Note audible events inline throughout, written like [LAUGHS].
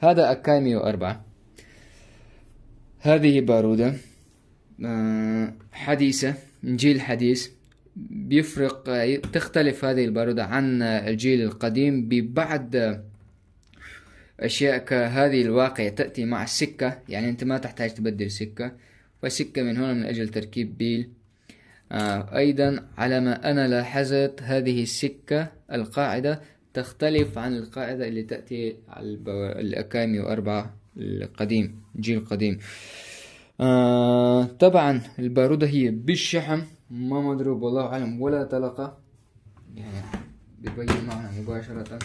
هذا أكاي 104 هذه بارودة آه، حديثة من جيل حديث بيفرق آه، تختلف هذه البارودة عن الجيل القديم ببعض أشياء كهذه الواقع تأتي مع السكة يعني أنت ما تحتاج تبدل سكة وسكة من هنا من أجل تركيب بيل آه، أيضا على ما أنا لاحظت هذه السكة القاعدة تختلف عن القاعدة اللي تأتي على الأكامي وأربعة القديم الجيل القديم آه طبعا البارودة هي بالشحم ما مضروب والله أعلم ولا طلقة يعني بيبين معنا مباشرة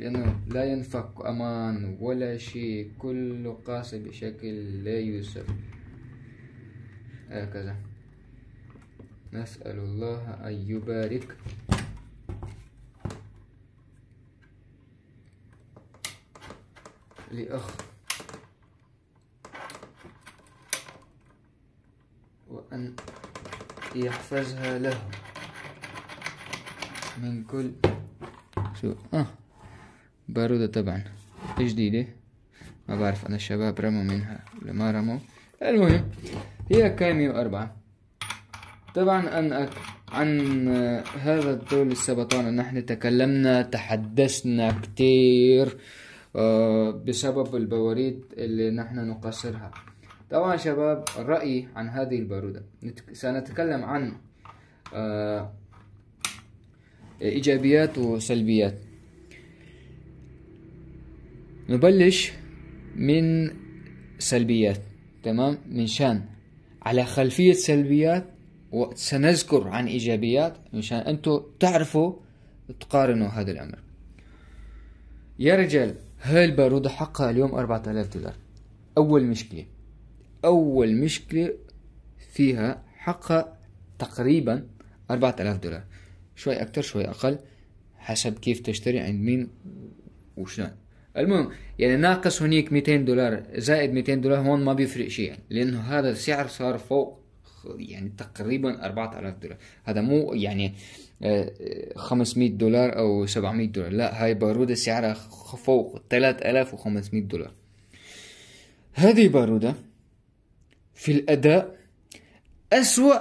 لأنه لا ينفك أمان ولا شيء كله قاسي بشكل لا يوسف هكذا نسأل الله أن يبارك لأخ وأن يحفظها له من كل شو آه بارودة طبعا جديدة ما بعرف أنا الشباب رموا منها ولا ما رموا المهم هي كاميو أربعة طبعا عن عن هذا الدول السبطان نحن تكلمنا تحدثنا كتير آه، بسبب البواريد اللي نحن نقصرها طبعا شباب رأيي عن هذه البارودة سنتكلم عن آه، إيجابيات وسلبيات نبلش من سلبيات تمام من شان على خلفية سلبيات وسنذكر عن إيجابيات مشان أنتم تعرفوا تقارنوا هذا الأمر يا رجال هاي البارودة حقها اليوم أربعة آلاف دولار أول مشكلة أول مشكلة فيها حقها تقريبا أربعة آلاف دولار شوي أكتر شوي أقل حسب كيف تشتري عند مين وشلون المهم يعني ناقص هنيك 200 دولار زائد 200 دولار هون ما بيفرق شيء يعني لأنه هذا السعر صار فوق يعني تقريبا 4000 دولار هذا مو يعني 500 آه، دولار او 700 دولار لا هاي بارودة سعرها فوق 3500 دولار هذه بارودة في الأداء أسوأ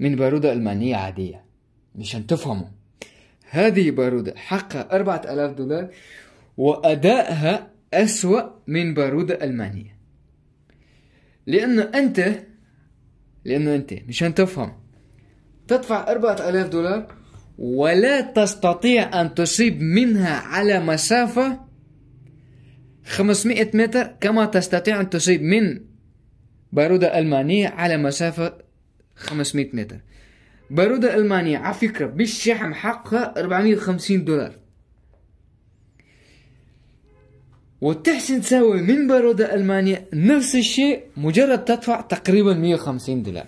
من بارودة ألمانية عادية مشان تفهموا هذه بارودة حقها 4000 دولار وأدائها أسوأ من بارودة ألمانية لأنه أنت لانه انت مشان تفهم تدفع 4000 دولار ولا تستطيع ان تصيب منها على مسافه 500 متر كما تستطيع ان تصيب من باروده المانيه على مسافه 500 متر باروده المانيه على فكره بالشحم حقها 450 دولار وتحسن تساوي من بارودة المانيا نفس الشيء مجرد تدفع تقريبا 150 دولار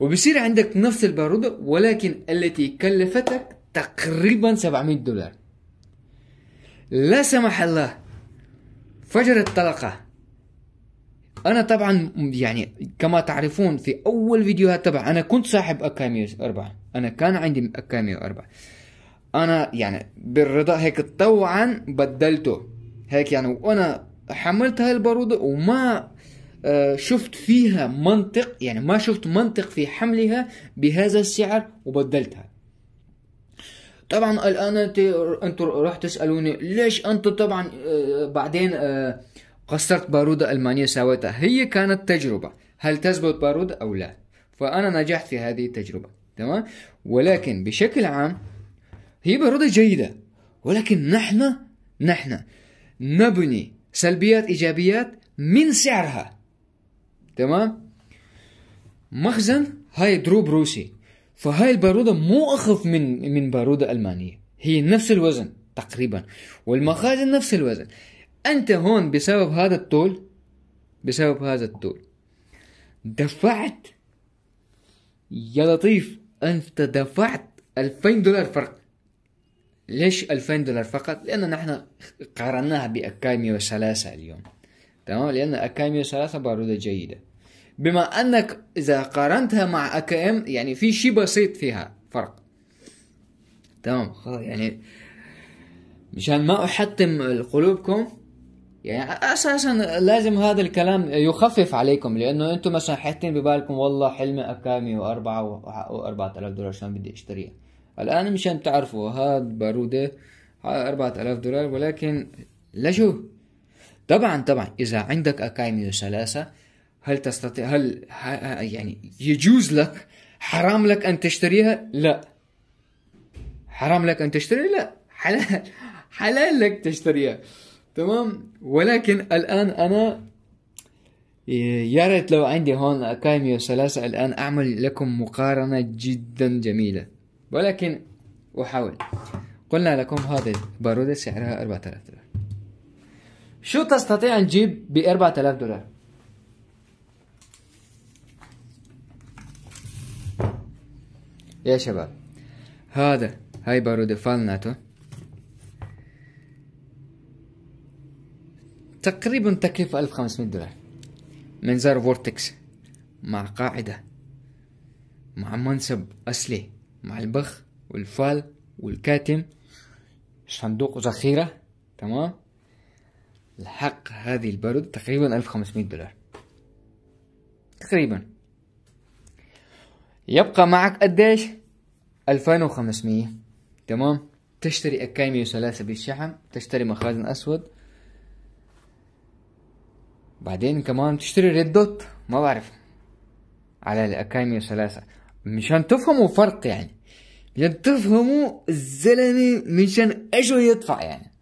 وبصير عندك نفس البارودة ولكن التي كلفتك تقريبا 700 دولار لا سمح الله فجرت طلقة أنا طبعا يعني كما تعرفون في أول فيديوهات تبع أنا كنت صاحب أكاميو أربعة أنا كان عندي أكاميو أربعة أنا يعني بالرضا هيك طوعا بدلته هيك يعني وانا حملت هاي البارودة وما آه، شفت فيها منطق يعني ما شفت منطق في حملها بهذا السعر وبدلتها طبعا الان انت راح تسالوني ليش انت طبعا آه، بعدين آه، قصرت باروده المانيه سويتها هي كانت تجربه هل تثبت باروده او لا فانا نجحت في هذه التجربه تمام ولكن بشكل عام هي باروده جيده ولكن نحن نحن نبني سلبيات إيجابيات من سعرها تمام مخزن هاي دروب روسي فهاي البارودة مو أخف من من بارودة ألمانية هي نفس الوزن تقريبا والمخازن نفس الوزن أنت هون بسبب هذا الطول بسبب هذا الطول دفعت يا لطيف أنت دفعت 2000 دولار فرق ليش 2000 دولار فقط؟ لأنه نحن قارناها بأكاديميو وسلاسة اليوم تمام لأن أكاديميو وسلاسة بارودة جيدة بما أنك إذا قارنتها مع أكام يعني في شيء بسيط فيها فرق تمام يعني مشان ما أحطم قلوبكم يعني اساسا لازم هذا الكلام يخفف عليكم لانه انتم مثلا حاطين ببالكم والله حلمي اكامي واربعه 4 و4000 دولار شلون بدي اشتريها الآن مشان تعرفوا هاد بارودة أربعة آلاف دولار ولكن لشو؟ طبعا طبعا إذا عندك أكايميو سلاسة هل تستطيع هل يعني يجوز لك حرام لك أن تشتريها؟ لا حرام لك أن تشتريها؟ لا حلال [LAUGHS] حلال لك تشتريها تمام ولكن الآن أنا يا ريت لو عندي هون أكايميو سلاسة الآن أعمل لكم مقارنة جدا جميلة ولكن أحاول قلنا لكم هذه بارودة سعرها 4000 دولار شو تستطيع أن تجيب ب 4000 دولار؟ يا شباب هذا هاي بارودة فالناتو تقريبا تكلفة 1500 دولار منظار فورتكس مع قاعدة مع منصب أصلي مع البخ والفال والكاتم صندوق ذخيرة تمام الحق هذه البارودة تقريبا ألف وخمسمائة دولار تقريبا يبقى معك قديش ألفين وخمسمائة تمام تشتري أكايمي وسلاسل بالشحم تشتري مخازن أسود بعدين كمان تشتري ريد دوت ما بعرف على الأكايمي وسلاسل مشان تفهموا فرق يعني مشان تفهموا الزلمة مشان ايش يدفع يعني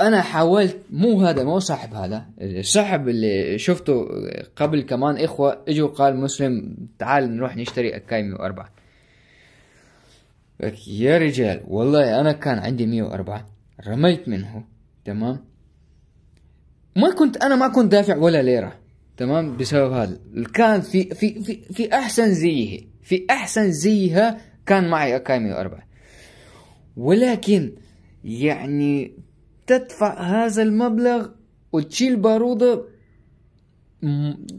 انا حاولت مو هذا مو صاحب هذا الصاحب اللي شفته قبل كمان اخوة اجوا قال مسلم تعال نروح نشتري اكاي 104 لك يا رجال والله انا كان عندي 104 رميت منه تمام ما كنت انا ما كنت دافع ولا ليره تمام بسبب هذا كان في في في, في احسن زيه في احسن زيها كان معي اكاي اربعة ولكن يعني تدفع هذا المبلغ وتشيل بارودة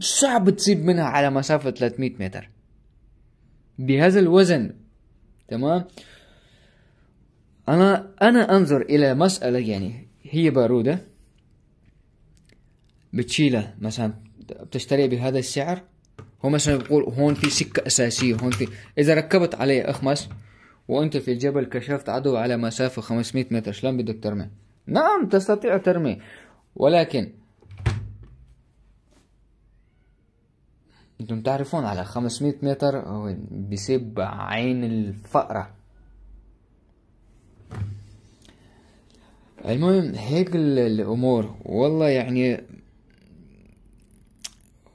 صعب تسيب منها على مسافة 300 متر بهذا الوزن تمام أنا أنا أنظر إلى مسألة يعني هي بارودة بتشيلها مثلا بتشتريه بهذا السعر هو مثلا يقول هون في سكة أساسية هون في إذا ركبت عليه أخمس وأنت في الجبل كشفت عدو على مسافة 500 متر شلون بدك ترمي نعم تستطيع ترمي ولكن انتم تعرفون على 500 متر بيسيب عين الفأرة المهم هيك الامور والله يعني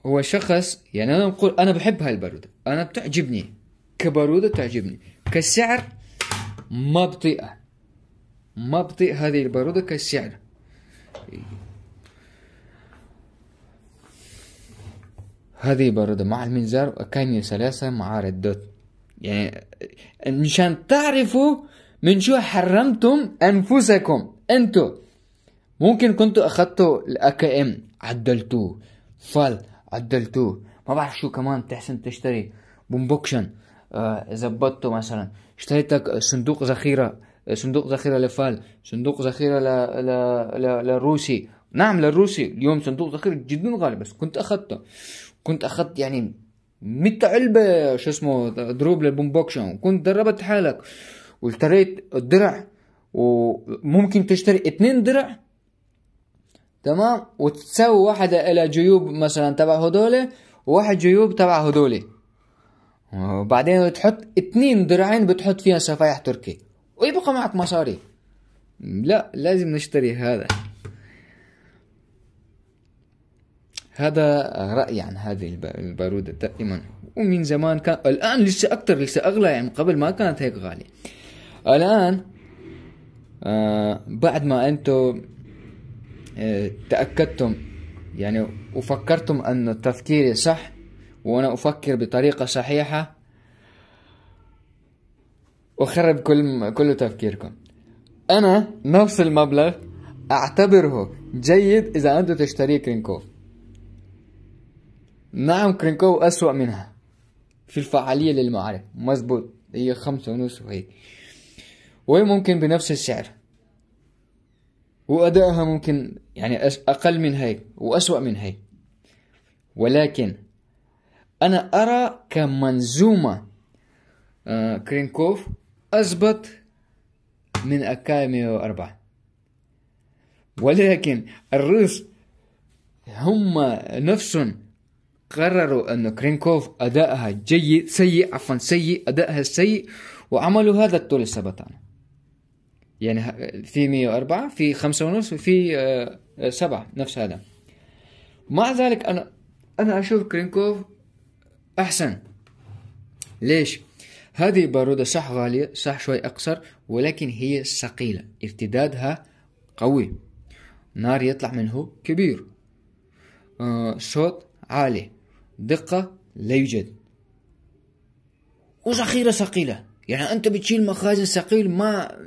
هو شخص يعني انا نقول انا بحب هاي الباروده انا بتعجبني كباروده تعجبني كسعر ما بطيئه ما بطيء هذه الباروده كسعر هذه باروده مع المنزار وكان سلاسه مع ردوت يعني مشان تعرفوا من شو حرمتم انفسكم انتو ممكن كنتوا اخذتوا الاكا ام عدلتوه فال عدلتوه ما بعرف شو كمان بتحسن تشتري بومبوكشن ظبطته آه مثلا اشتريت لك صندوق ذخيره صندوق ذخيره لفال صندوق ذخيره ل... ل... ل... للروسي نعم للروسي اليوم صندوق ذخيره جدا غالي بس كنت اخذته كنت اخذت يعني 100 علبه شو اسمه دروب للبومبوكشن وكنت دربت حالك واشتريت الدرع وممكن تشتري اثنين درع تمام وتسوي واحدة إلى جيوب مثلا تبع هدول وواحد جيوب تبع هدول وبعدين تحط اثنين درعين بتحط فيها سفايح تركي ويبقى معك مصاري لا لازم نشتري هذا هذا رأيي عن هذه البارودة دائما ومن زمان كان الآن لسه أكتر لسه أغلى يعني قبل ما كانت هيك غالية الآن آه بعد ما أنتم تأكدتم يعني وفكرتم أن تفكيري صح وأنا أفكر بطريقة صحيحة وخرب كل كل تفكيركم أنا نفس المبلغ أعتبره جيد إذا أنت تشتري كرينكوف نعم كرينكوف أسوأ منها في الفعالية للمعارف مظبوط هي خمسة ونص وهيك وممكن بنفس السعر وأدائها ممكن يعني أقل من هاي وأسوأ من هاي ولكن أنا أرى كمنظومة آه، كرينكوف أثبت من أكاي أربعة ولكن الروس هم نفسهم قرروا أن كرينكوف أدائها جيد سيء عفوا سيء أدائها سيء وعملوا هذا طول السبت يعني في 104 في 5 ونص وفي 7 آه، آه، نفس هذا مع ذلك انا انا اشوف كرينكوف احسن ليش هذه بارودة صح غالية صح شوي أقصر ولكن هي ثقيلة ارتدادها قوي نار يطلع منه كبير آه، صوت عالي دقة لا يوجد وذخيرة ثقيلة يعني انت بتشيل مخازن ثقيل ما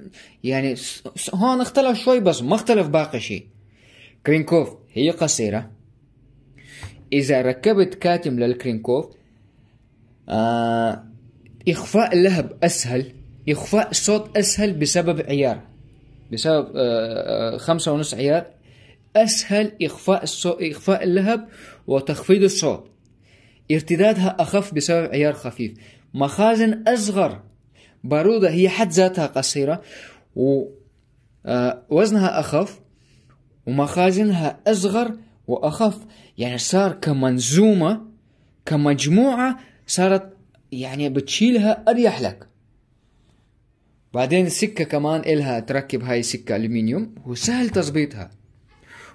يعني هون اختلف شوي بس ما اختلف باقي شيء كرينكوف هي قصيرة اذا ركبت كاتم للكرينكوف آه اخفاء اللهب اسهل اخفاء الصوت اسهل بسبب عيار بسبب آه،, آه خمسة ونص عيار اسهل اخفاء الصوت اخفاء اللهب وتخفيض الصوت ارتدادها اخف بسبب عيار خفيف مخازن اصغر بارودة هي حد ذاتها قصيرة ووزنها آه، أخف ومخازنها أصغر وأخف يعني صار كمنظومة كمجموعة صارت يعني بتشيلها أريح لك بعدين السكة كمان إلها تركب هاي السكة ألمنيوم وسهل تظبيطها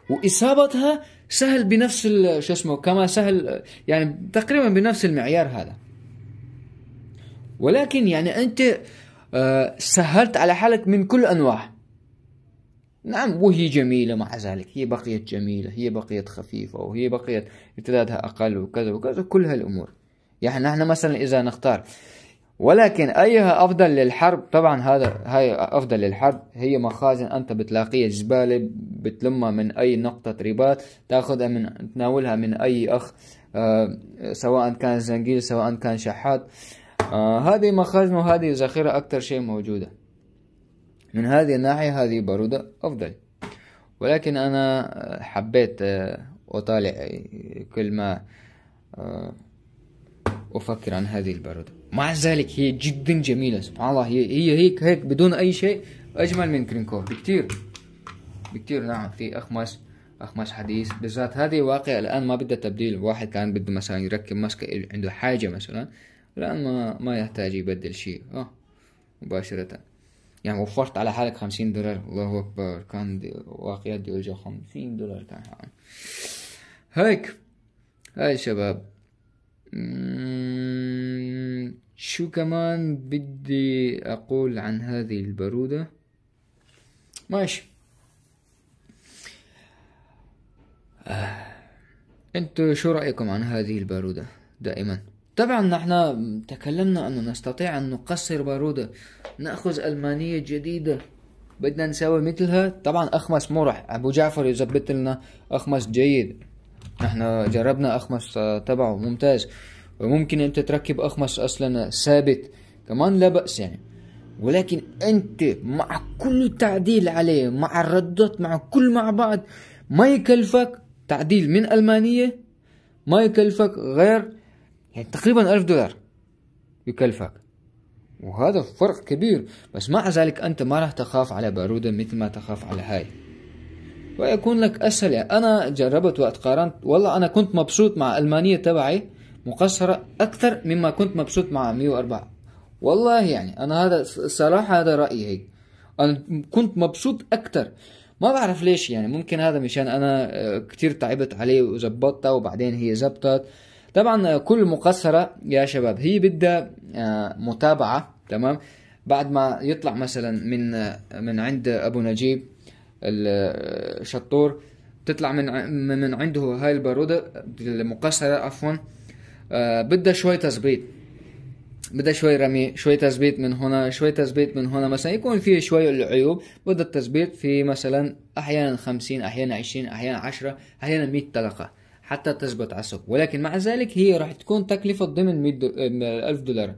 وإصابتها سهل بنفس شو اسمه كما سهل يعني تقريبا بنفس المعيار هذا ولكن يعني أنت آه، سهلت على حالك من كل أنواع نعم وهي جميلة مع ذلك هي بقيت جميلة هي بقيت خفيفة وهي بقيت ارتدادها أقل وكذا وكذا كل هالأمور يعني نحن مثلا إذا نختار ولكن أيها أفضل للحرب طبعا هذا هاي أفضل للحرب هي مخازن أنت بتلاقيها زبالة بتلمها من أي نقطة رباط تأخذها من تناولها من أي أخ آه، سواء كان زنجيل سواء كان شحات آه هذه مخازن وهذه ذخيرة أكثر شيء موجودة من هذه الناحية هذه برودة أفضل ولكن أنا آه، حبيت آه، أطالع آه، كل ما أفكر عن هذه البارودة مع ذلك هي جدا جميلة سبحان الله هي هي هيك هيك بدون أي شيء أجمل من كرينكوف بكتير بكتير نعم في أخمس أخمس حديث بالذات هذه واقع الآن ما بدها تبديل واحد كان بده مثلا يركب ماسك عنده حاجة مثلا الآن ما ما يحتاج يبدل شيء اه مباشرة يعني وفرت على حالك خمسين دولار الله أكبر كان واقعية ديولجا خمسين دولار كان هيك هاي شباب شو كمان بدي أقول عن هذه البرودة ماشي آه، انتو شو رأيكم عن هذه البارودة دائما طبعا نحن تكلمنا انه نستطيع ان نقصر بارودة ناخذ المانية جديدة بدنا نسوي مثلها طبعا اخمس مرح ابو جعفر يزبط لنا اخمس جيد نحن جربنا اخمس آه، تبعه ممتاز وممكن انت تركب اخمس اصلا ثابت كمان لا بأس يعني ولكن انت مع كل تعديل عليه مع الردات مع كل مع بعض ما يكلفك تعديل من المانية ما يكلفك غير يعني تقريبا ألف دولار يكلفك وهذا فرق كبير بس مع ذلك أنت ما راح تخاف على بارودة مثل ما تخاف على هاي ويكون لك أسهل يعني أنا جربت وقت قارنت والله أنا كنت مبسوط مع ألمانية تبعي مقصرة أكثر مما كنت مبسوط مع 104 والله يعني أنا هذا الصراحة هذا رأيي هيك أنا كنت مبسوط أكثر ما بعرف ليش يعني ممكن هذا مشان أنا آه، كتير تعبت عليه وزبطتها وبعدين هي زبطت طبعا كل مقصرة يا شباب هي بدها آه، متابعة تمام بعد ما يطلع مثلا من آه، من عند ابو نجيب الشطور تطلع من من عنده هاي البارودة المقصرة عفوا آه، بدها شوي تظبيط بدها شوي رمي شوي تثبيت من هنا شوي تثبيت من هنا مثلا يكون في شوي العيوب بدها التثبيت في مثلا احيانا خمسين احيانا عشرين احيانا عشرة احيانا مية طلقة حتى تثبت على السوق ولكن مع ذلك هي راح تكون تكلفة ضمن 100 دو... 1000 آه، دولار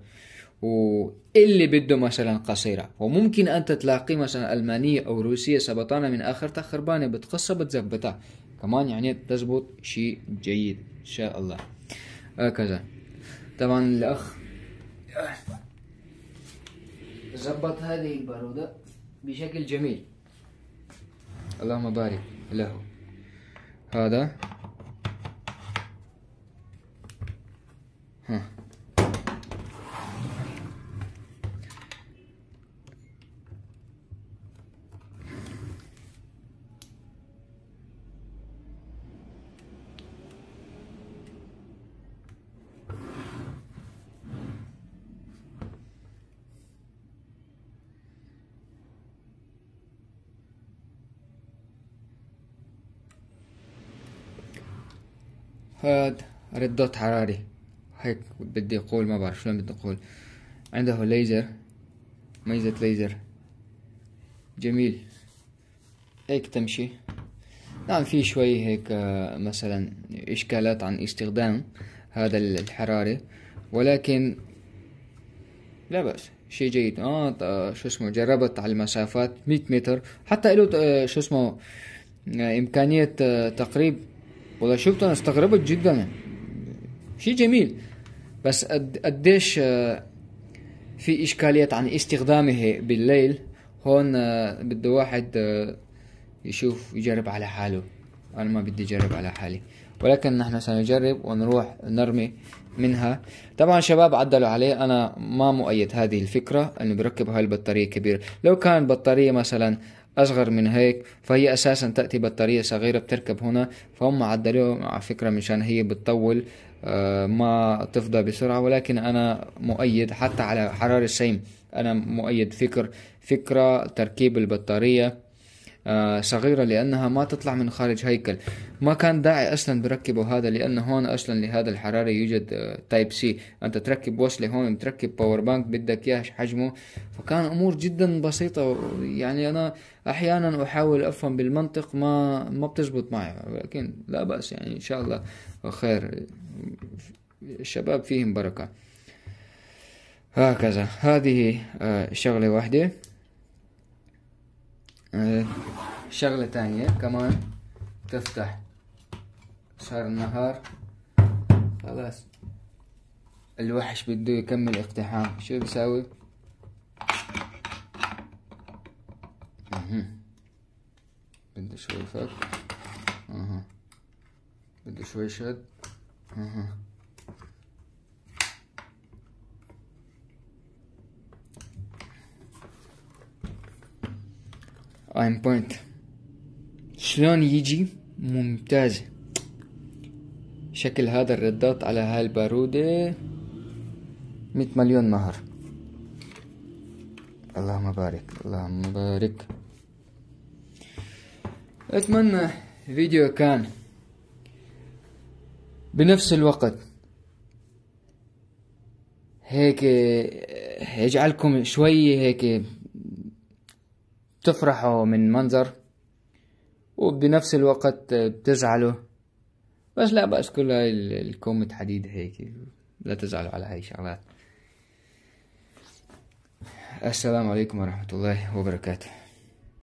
واللي بده مثلا قصيرة وممكن أن تلاقي مثلا ألمانية أو روسية سبطانة من آخرتها خربانة بتقصها بتزبطها كمان يعني تزبط شيء جيد إن شاء الله هكذا طبعا الأخ زبط هذه البارودة بشكل جميل اللهم بارك له هذا ها هاد ردود حراري هيك بدي اقول ما بعرف شلون بدي اقول عنده ليزر ميزة ليزر جميل هيك تمشي نعم في شوي هيك آه، مثلا إشكالات عن استخدام هذا الحراري ولكن لا بأس شيء جيد اه, آه، شو اسمه جربت على المسافات 100 متر حتى له آه، شو اسمه إمكانية تقريب والله شفته أنا استغربت جدا شيء جميل بس قديش آه، في اشكاليات عن استخدامه بالليل هون آه، بده واحد آه، يشوف يجرب على حاله أنا ما بدي أجرب على حالي ولكن نحن سنجرب ونروح نرمي منها طبعا شباب عدلوا عليه أنا ما مؤيد هذه الفكرة أنه بركب هاي البطارية كبيرة لو كان بطارية مثلا أصغر من هيك فهي أساسا تأتي بطارية صغيرة بتركب هنا فهم عدلوها على فكرة مشان هي بتطول آه، ما تفضى بسرعة ولكن أنا مؤيد حتى على حرارة السيم أنا مؤيد فكر فكرة تركيب البطارية آه، صغيرة لأنها ما تطلع من خارج هيكل ما كان داعي أصلا بركبه هذا لأن هون أصلا لهذا الحرارة يوجد تايب آه، سي أنت تركب وصلة هون تركب باور بانك بدك إياه حجمه فكان أمور جدا بسيطة يعني أنا أحيانا أحاول أفهم بالمنطق ما ما بتزبط معي لكن لا بأس يعني إن شاء الله خير الشباب فيهم بركة هكذا هذه آه، شغلة واحدة آه، شغلة تانية كمان تفتح صار النهار خلاص الوحش بده يكمل اقتحام شو بيساوي بده شوي فك بده شوي شد ايم بوينت شلون يجي ممتازة شكل هذا الردات على هاي البارودة مئة مليون مهر اللهم بارك اللهم بارك اتمنى فيديو كان بنفس الوقت هيك يجعلكم شوي هيك بتفرحوا من منظر وبنفس الوقت بتزعلوا بس لا بأس كل هاي الكومة حديد هيك لا تزعلوا على هاي الشغلات السلام عليكم ورحمة الله وبركاته